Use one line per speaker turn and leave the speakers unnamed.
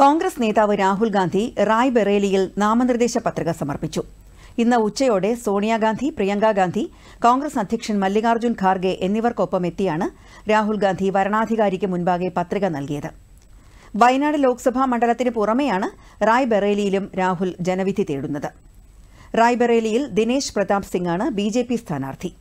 കോൺഗ്രസ് നേതാവ് രാഹുൽ ഗാന്ധി റായ്ബറേലിയിൽ നാമനിർദ്ദേശ പത്രിക സമർപ്പിച്ചു ഇന്ന് ഉച്ചയോടെ സോണിയാഗാന്ധി പ്രിയങ്ക ഗാന്ധി കോൺഗ്രസ് അധ്യക്ഷൻ മല്ലികാർജ്ജുൻ ഖാർഗെ എന്നിവർക്കൊപ്പം എത്തിയാണ് രാഹുൽ ഗാന്ധി വരണാധികാരിക്ക് മുൻപാകെ പത്രിക നൽകിയത് വയനാട് ലോക്സഭാ മണ്ഡലത്തിന് പുറമെയാണ് റായ്ബറേലിയിലും രാഹുൽ ജനവിധി തേടുന്നത് റായ്ബറേലിയിൽ ദിനേശ് പ്രതാപ് സിംഗാണ് ബിജെപി സ്ഥാനാർത്ഥി